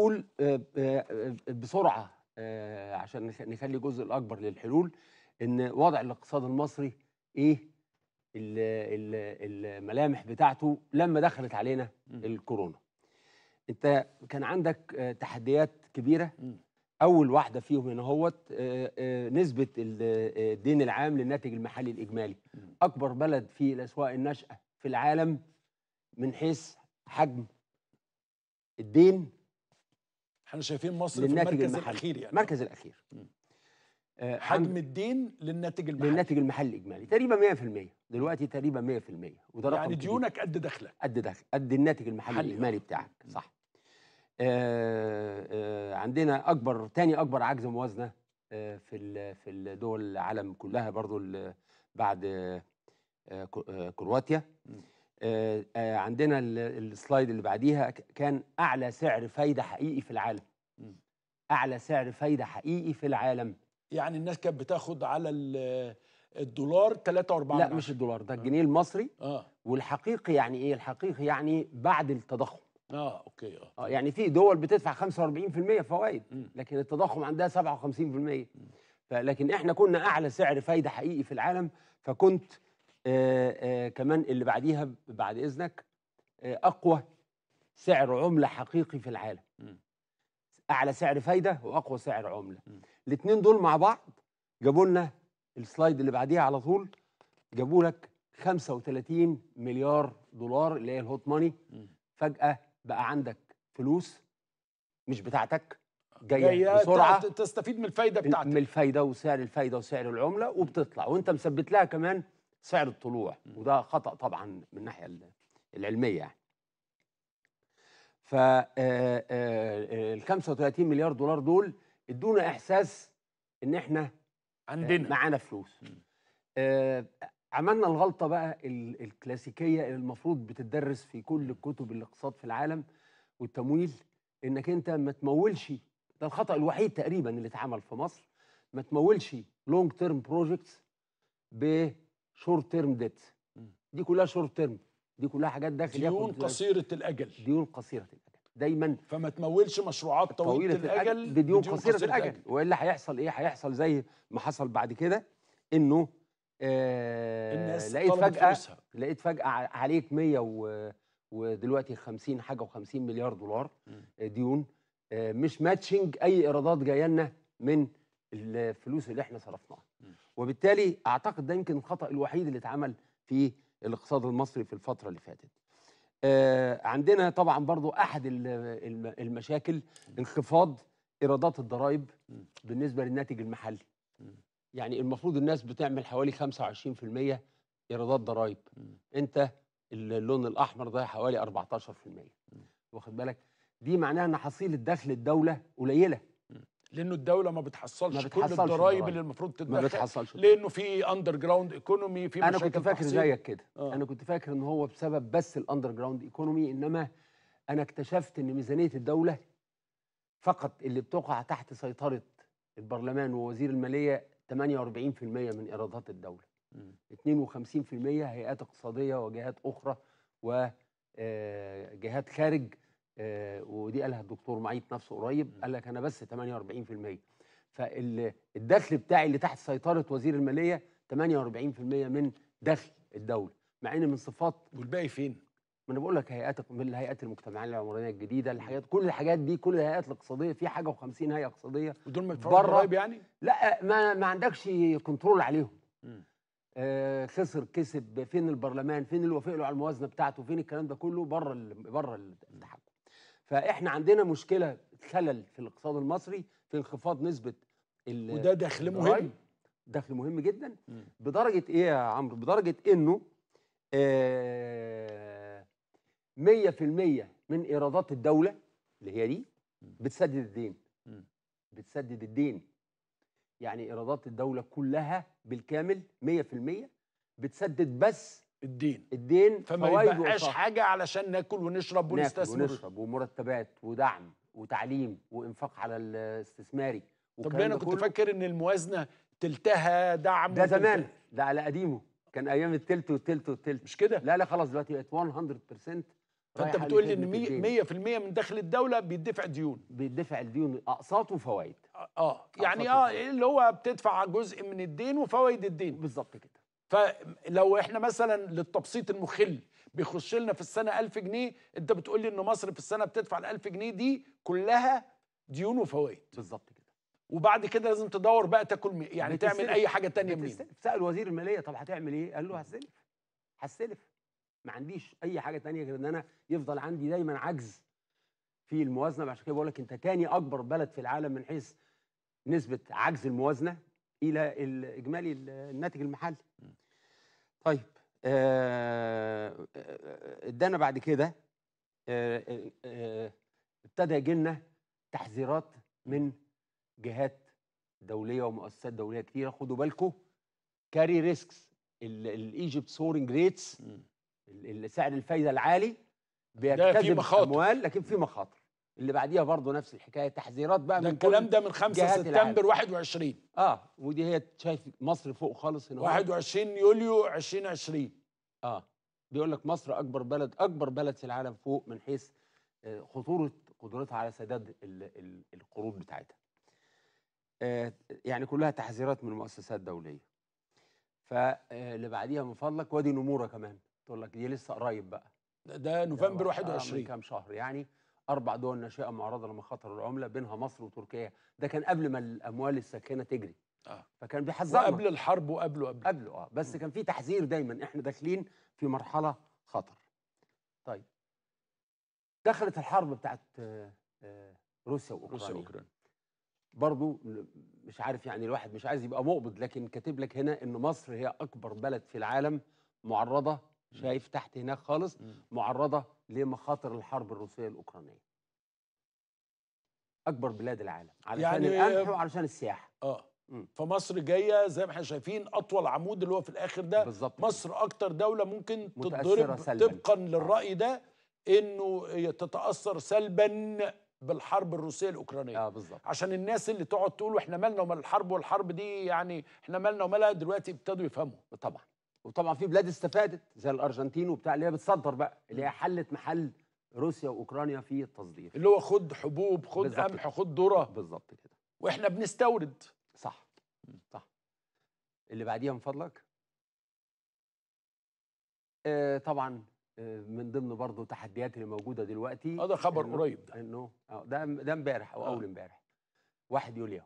نقول آه، آه، آه، بسرعه عشان نخلي جزء الاكبر للحلول ان وضع الاقتصاد المصري ايه الملامح بتاعته لما دخلت علينا الكورونا انت كان عندك تحديات كبيره اول واحده فيهم هنا هوت نسبه الدين العام للناتج المحلي الاجمالي اكبر بلد في الاسواق الناشئه في العالم من حيث حجم الدين احنا شايفين مصر في المركز الاخير يعني المركز الاخير آه، حجم الدين للناتج المحلي للناتج المحلي الاجمالي تقريبا 100% دلوقتي تقريبا 100% وده رقم يعني ديونك قد دخلك قد دخل قد الناتج المحلي الاجمالي بتاعك صح آه آه عندنا اكبر ثاني اكبر عجز موازنه آه في في دول العالم كلها برضو بعد آه، آه، كرواتيا آه، آه، عندنا السلايد اللي بعديها كان اعلى سعر فايده حقيقي في العالم اعلى سعر فايده حقيقي في العالم يعني الناس كانت بتاخد على الدولار 3 و4 لا مش الدولار ده آه. الجنيه آه. المصري آه. والحقيقي يعني ايه الحقيقي يعني بعد التضخم اه اوكي اه, آه طيب. يعني في دول بتدفع 45% فوائد لكن التضخم عندها 57% لكن احنا كنا اعلى سعر فايده حقيقي في العالم فكنت آه، آه، كمان اللي بعديها بعد اذنك آه، اقوى سعر عمله حقيقي في العالم م. اعلى سعر فايده واقوى سعر عمله الاثنين دول مع بعض جابوا لنا السلايد اللي بعديها على طول جابوا لك 35 مليار دولار اللي هي الهوت ماني فجاه بقى عندك فلوس مش بتاعتك جايه جاي بسرعه تستفيد من الفايده بتاعتك من الفايده وسعر الفايده وسعر العمله وبتطلع وانت مثبت لها كمان سعر الطلوع وده خطأ طبعا من الناحية العلمية يعني آه، آه، آه، ال 35 مليار دولار دول ادونا احساس ان احنا عندنا معانا فلوس عملنا الغلطه بقى الكلاسيكيه اللي المفروض بتدرس في كل كتب الاقتصاد في العالم والتمويل انك انت ما تمولش ده الخطا الوحيد تقريبا اللي اتعمل في مصر ما تمولش لونج تيرم بروجكتس شورت تيرم ديت دي كلها شورت تيرم دي كلها حاجات داخل ديون قصيره الاجل ديون قصيره الاجل دايما فما تمولش مشروعات طويله الاجل بديون قصيره, قصيرة الأجل. الاجل والا هيحصل ايه هيحصل زي ما حصل بعد كده انه آه الناس لقيت فجاه لقيت فجاه عليك 100 و ودلوقتي 50 حاجه و50 مليار دولار آه، ديون آه، مش ماتشنج اي ايرادات جايه لنا من الفلوس اللي احنا صرفناها وبالتالي اعتقد ده يمكن الخطا الوحيد اللي اتعمل في الاقتصاد المصري في الفتره اللي فاتت آه، عندنا طبعا برضو احد المشاكل انخفاض ايرادات الضرائب بالنسبه للناتج المحلي يعني المفروض الناس بتعمل حوالي 25% ايرادات ضرائب انت اللون الاحمر ده حوالي 14% واخد بالك دي معناها ان حصيله دخل الدوله قليله لانه الدوله ما بتحصلش, ما بتحصلش كل الضرايب اللي المفروض تدفع ما بتحصلش لانه في اندر جراوند ايكونومي في انا كنت فاكر زيك كده آه. انا كنت فاكر ان هو بسبب بس الاندر جراوند ايكونومي انما انا اكتشفت ان ميزانيه الدوله فقط اللي بتقع تحت سيطره البرلمان ووزير الماليه 48% من ايرادات الدوله م. 52% هيئات اقتصاديه وجهات اخرى وجهات آه، خارج آه، ودي قالها الدكتور معيط نفسه قريب قال لك انا بس 48% فالدخل بتاعي اللي تحت سيطره وزير الماليه 48% من دخل الدوله مع ان من صفات والباقي فين؟ ما انا بقول لك هيئات من الهيئات المجتمعيه العمرانيه الجديده الحاجات كل الحاجات دي كل الهيئات الاقتصاديه في حاجه و50 هيئه اقتصاديه ودول ما بره يعني؟ لا ما ما عندكش كنترول عليهم آه خسر كسب فين البرلمان فين اللي وافق له على الموازنه بتاعته فين الكلام ده كله بره بره التحكم فاحنا عندنا مشكله خلل في الاقتصاد المصري في انخفاض نسبه وده دخل مهم دخل مهم جدا م. بدرجه ايه يا عمرو بدرجه انه آه 100% من ايرادات الدوله اللي هي دي بتسدد الدين م. بتسدد الدين يعني ايرادات الدوله كلها بالكامل 100% بتسدد بس الدين الدين فما يبقاش حاجه علشان ناكل ونشرب ونستثمر ناكل ونشرب ومرتبات ودعم وتعليم وانفاق على الاستثماري طب انا كنت فاكر ان الموازنه تلتها دعم ده زمان ده على قديمه كان ايام التلت والتلت والتلت مش كده لا لا خلاص دلوقتي بقت 100% فانت بتقول لي ان 100% من دخل الدوله بيدفع ديون بيدفع الديون اقساط وفوائد اه, آه. يعني اه اللي هو بتدفع جزء من الدين وفوائد الدين بالظبط كده فلو احنا مثلا للتبسيط المخل بيخش لنا في السنه 1000 جنيه انت بتقول لي ان مصر في السنه بتدفع ال 1000 جنيه دي كلها ديون وفوائد بالظبط كده وبعد كده لازم تدور بقى تاكل مي... يعني تعمل اي حاجه تانية منين سال وزير الماليه طب هتعمل ايه قال له هستلف هستلف ما عنديش اي حاجه تانية غير ان انا يفضل عندي دايما عجز في الموازنه عشان كده بقول لك انت تاني اكبر بلد في العالم من حيث نسبه عجز الموازنه الى اجمالي الناتج المحلي طيب آه، آه، آه، ادانا بعد كده ابتدى يجي لنا تحذيرات من جهات دوليه ومؤسسات دوليه كثيره خدوا بالكم كاري ريسكس الايجيبت سورنج ريتس سعر الفايده العالي بيرتكب اموال لكن في مخاطر اللي بعديها برضه نفس الحكايه تحذيرات بقى ده من الكلام ده من 5 سبتمبر 21 اه ودي هي شايف مصر فوق خالص هنا 21 يوليو 2020 اه بيقول لك مصر اكبر بلد اكبر بلد في العالم فوق من حيث آه، خطوره قدرتها على سداد القروض بتاعتها آه يعني كلها تحذيرات من مؤسسات دوليه فاللي آه، بعديها من فضلك وادي نموره كمان تقول لك دي لسه قريب بقى ده, ده نوفمبر 21 آه من كام شهر يعني اربع دول ناشئه معرضه لمخاطر العمله بينها مصر وتركيا ده كان قبل ما الاموال الساخنه تجري آه. فكان بيحذر قبل الحرب وقبله قبله قبله اه بس م. كان في تحذير دايما احنا داخلين في مرحله خطر طيب دخلت الحرب بتاعت آه، آه، روسيا واوكرانيا روسيا واوكرانيا برضو مش عارف يعني الواحد مش عايز يبقى مقبض لكن كاتب لك هنا ان مصر هي اكبر بلد في العالم معرضه شايف تحت هناك خالص معرضه لمخاطر الحرب الروسيه الاوكرانيه اكبر بلاد العالم علشان يعني القمح وعلشان السياحه اه مم. فمصر جايه زي ما احنا شايفين اطول عمود اللي هو في الاخر ده بالزبط. مصر اكتر دوله ممكن تتضرب طبقا للراي ده انه تتاثر سلبا بالحرب الروسيه الاوكرانيه آه بالظبط عشان الناس اللي تقعد تقول احنا مالنا ومال الحرب والحرب دي يعني احنا مالنا ومالها دلوقتي ابتدوا يفهموا طبعا وطبعا في بلاد استفادت زي الارجنتين وبتاع اللي هي بتصدر بقى اللي هي حلت محل روسيا واوكرانيا في التصدير اللي هو خد حبوب خد قمح خد ذره بالظبط كده واحنا بنستورد صح صح اللي بعديها من فضلك آه طبعا آه، من ضمن برضه التحديات اللي موجوده دلوقتي آه ده خبر إنه قريب ده انه آه، ده ده امبارح او آه. اول امبارح 1 يوليو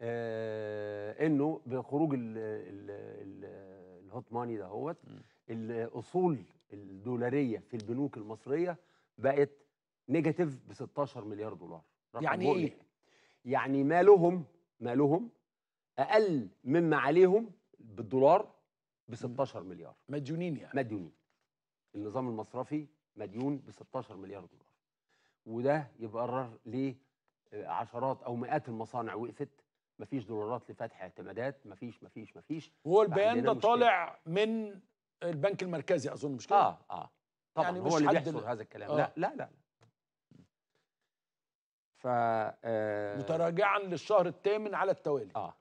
آه انه بخروج ال ال ال الهوت ماني ده هوت الاصول الدولاريه في البنوك المصريه بقت نيجاتيف ب 16 مليار دولار يعني مقلق. ايه يعني مالهم مالهم اقل مما عليهم بالدولار ب 16 مليار مديونين يعني مديونين النظام المصرفي مديون ب 16 مليار دولار وده يبرر ليه آه، عشرات او مئات المصانع وقفت مفيش ضرورات لفتح اعتمادات مفيش مفيش مفيش هو البيان ده طالع من البنك المركزي اظن مش كده اه اه طبعا يعني هو اللي بيحصل هذا الكلام آه. لا لا لا ف آه متراجعا للشهر الثامن على التوالي اه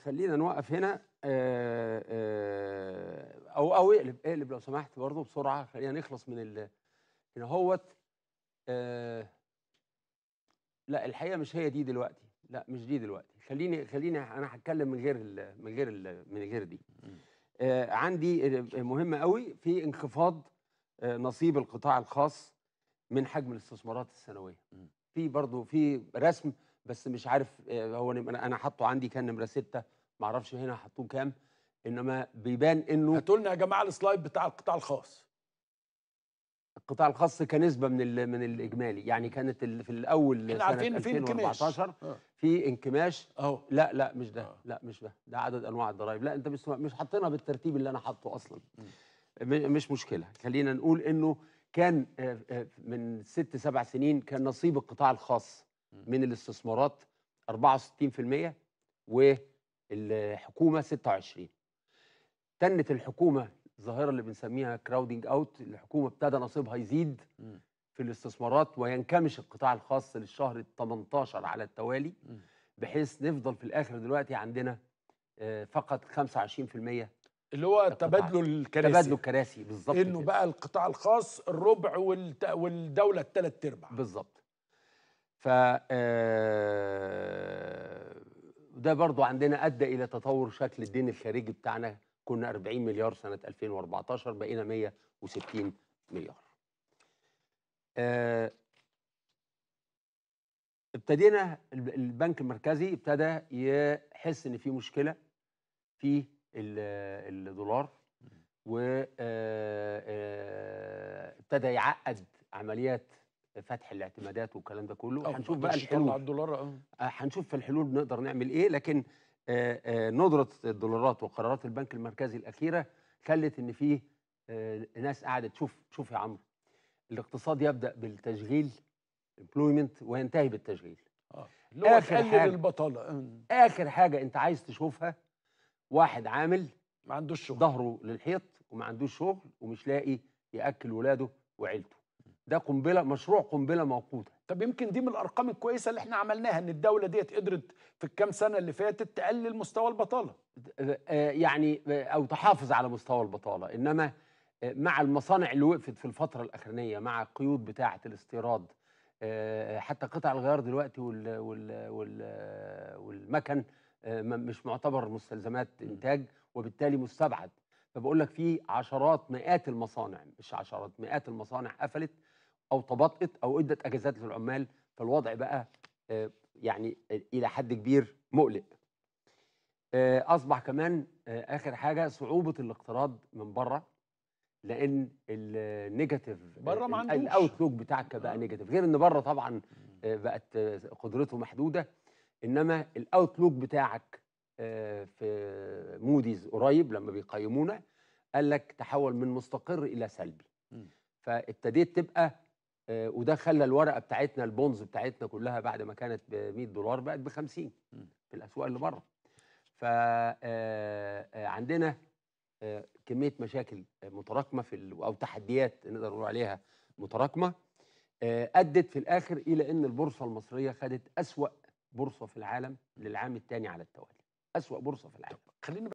خلينا نوقف هنا آه آه او او اقلب اقلب لو سمحت برضه بسرعه خلينا نخلص من ال هوت آه لا الحقيقه مش هي دي دلوقتي لا مش دي دلوقتي خليني خليني انا هتكلم من غير الـ من غير الـ من غير دي آه عندي مهمه قوي في انخفاض آه نصيب القطاع الخاص من حجم الاستثمارات السنويه في برضه في رسم بس مش عارف آه هو انا حاطه عندي كان نمره 6 معرفش هنا حطوه كام انما بيبان انه هاتوا لنا يا جماعه السلايد بتاع القطاع الخاص القطاع الخاص كنسبه من من الاجمالي يعني كانت في الاول سنه عارفين 2014 في انكماش أوه. اه. لا لا مش ده اه. لا مش ده ده عدد انواع الضرائب لا انت مش مش حاطينها بالترتيب اللي انا حاطه اصلا مش مشكله خلينا نقول انه كان آه، من ست سبع سنين كان نصيب القطاع الخاص من الاستثمارات 64% والحكومه 26 تنت الحكومه الظاهره اللي بنسميها كراودنج اوت الحكومه ابتدى نصيبها يزيد في الاستثمارات وينكمش القطاع الخاص للشهر ال 18 على التوالي بحيث نفضل في الاخر دلوقتي عندنا آه، فقط 25% اللي هو تبادل الكراسي تبادل الكراسي بالظبط انه بقى القطاع الخاص الربع والت... والدوله الثلاث ارباع بالظبط ف آه، ده برضو عندنا ادى الى تطور شكل الدين الخارجي بتاعنا كنا 40 مليار سنة 2014 بقينا 160 مليار آه ابتدينا البنك المركزي ابتدى يحس ان في مشكله في الدولار و آه، آه، ابتدى يعقد عمليات فتح الاعتمادات والكلام ده كله هنشوف بقى الحلول آه. هنشوف في الحلول بنقدر نعمل ايه لكن آه، آه، ندره الدولارات وقرارات البنك المركزي الاخيره خلت ان فيه آه، ناس قاعده تشوف شوف يا عمرو الاقتصاد يبدا بالتشغيل امبلويمنت وينتهي بالتشغيل آه. اخر حاجه البطاله اخر حاجه انت عايز تشوفها واحد عامل ما عندوش شغل ظهره للحيط وما عندوش شغل ومش لاقي ياكل ولاده وعيلته ده قنبله مشروع قنبله موقوته طب يمكن دي من الارقام الكويسه اللي احنا عملناها ان الدوله ديت قدرت في الكام سنه اللي فاتت تقلل مستوى البطاله آه، يعني آه، او تحافظ على مستوى البطاله انما آه، مع المصانع اللي وقفت في الفتره الاخرانيه مع القيود بتاعه الاستيراد حتى قطع الغيار دلوقتي وال وال وال والمكن مش معتبر مستلزمات انتاج وبالتالي مستبعد فبقول لك في عشرات مئات المصانع مش عشرات مئات المصانع قفلت او تباطئت او ادت اجازات للعمال فالوضع بقى آه، يعني آه، الى حد كبير مقلق آه، اصبح كمان اخر حاجه صعوبه الاقتراض من بره لان النيجاتيف بره ما عندهمش الاوتلوك بتاعك بقى نيجاتيف غير ان بره طبعا بقت قدرته محدوده انما الاوتلوك بتاعك في موديز قريب لما بيقيمونا قال لك تحول من مستقر الى سلبي فابتديت تبقى آه، وده خلى الورقه بتاعتنا البونز بتاعتنا كلها بعد ما كانت ب 100 دولار بقت ب 50 في الاسواق اللي بره فعندنا آه، آه، كميه مشاكل متراكمه في ال... او تحديات نقدر نقول عليها متراكمه ادت في الاخر الى ان البورصه المصريه خدت اسوا بورصه في العالم للعام الثاني على التوالي اسوا بورصه في العالم خلينا